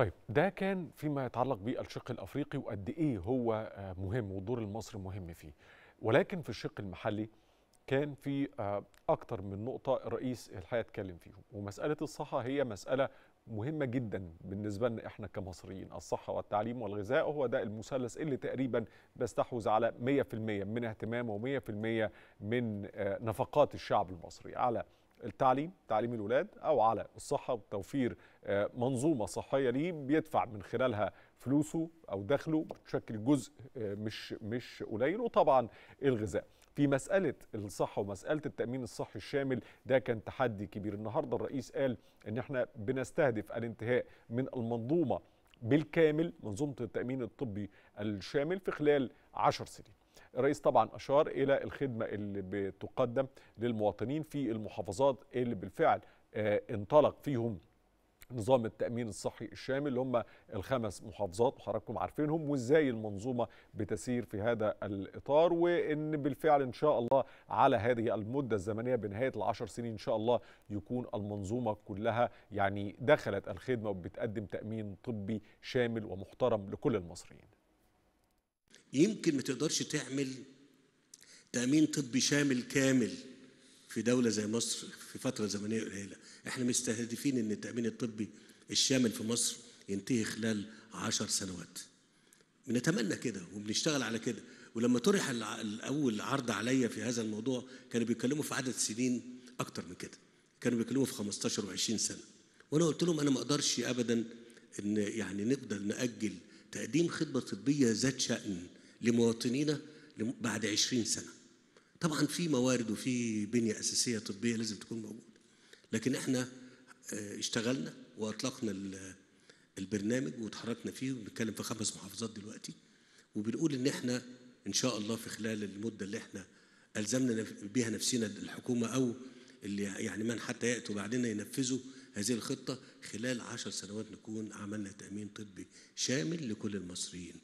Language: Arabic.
طيب ده كان فيما يتعلق بالشق الافريقي وقد ايه هو آه، مهم والدور المصري مهم فيه ولكن في الشق المحلي كان في آه، اكتر من نقطه الرئيس الحقيقه اتكلم فيهم ومساله الصحه هي مساله مهمه جدا بالنسبه لنا احنا كمصريين الصحه والتعليم والغذاء هو ده المثلث اللي تقريبا بيستحوذ على 100% من اهتمامه و100% من آه، نفقات الشعب المصري على التعليم تعليم الولاد او على الصحه وتوفير آه، منظومه صحيه ليه بيدفع من خلالها فلوسه او دخله بتشكل جزء آه، مش مش قليل وطبعا الغذاء في مسألة الصحة ومسألة التأمين الصحي الشامل ده كان تحدي كبير النهاردة الرئيس قال ان احنا بنستهدف الانتهاء من المنظومة بالكامل منظومة التأمين الطبي الشامل في خلال عشر سنين الرئيس طبعا أشار إلى الخدمة اللي بتقدم للمواطنين في المحافظات اللي بالفعل آه، انطلق فيهم نظام التأمين الصحي الشامل اللي هم الخمس محافظات وحضراتكم عارفينهم وازاي المنظومة بتسير في هذا الإطار وإن بالفعل إن شاء الله على هذه المدة الزمنية بنهاية العشر سنين إن شاء الله يكون المنظومة كلها يعني دخلت الخدمة وبتقدم تأمين طبي شامل ومحترم لكل المصريين يمكن ما تقدرش تعمل تأمين طبي شامل كامل في دولة زي مصر في فترة زمنية قليلة احنا مستهدفين ان التأمين الطبي الشامل في مصر ينتهي خلال عشر سنوات بنتمنى كده وبنشتغل على كده ولما طرح الاول عرض عليا في هذا الموضوع كانوا بيتكلموا في عدد سنين اكتر من كده كانوا بيتكلموا في 15 و20 سنه وانا قلت لهم انا ما اقدرش ابدا ان يعني نقدر ناجل تقديم خدمه طبيه ذات شان لمواطنينا بعد عشرين سنة طبعا في موارد وفي بنية أساسية طبية لازم تكون موجودة لكن احنا آه، اشتغلنا وأطلقنا البرنامج وتحركنا فيه وبنتكلم في خمس محافظات دلوقتي وبنقول إن احنا إن شاء الله في خلال المدة اللي احنا ألزمنا بها نفسنا الحكومة أو اللي يعني من حتى يأتوا بعدنا ينفذوا هذه الخطة خلال عشر سنوات نكون عملنا تأمين طبي شامل لكل المصريين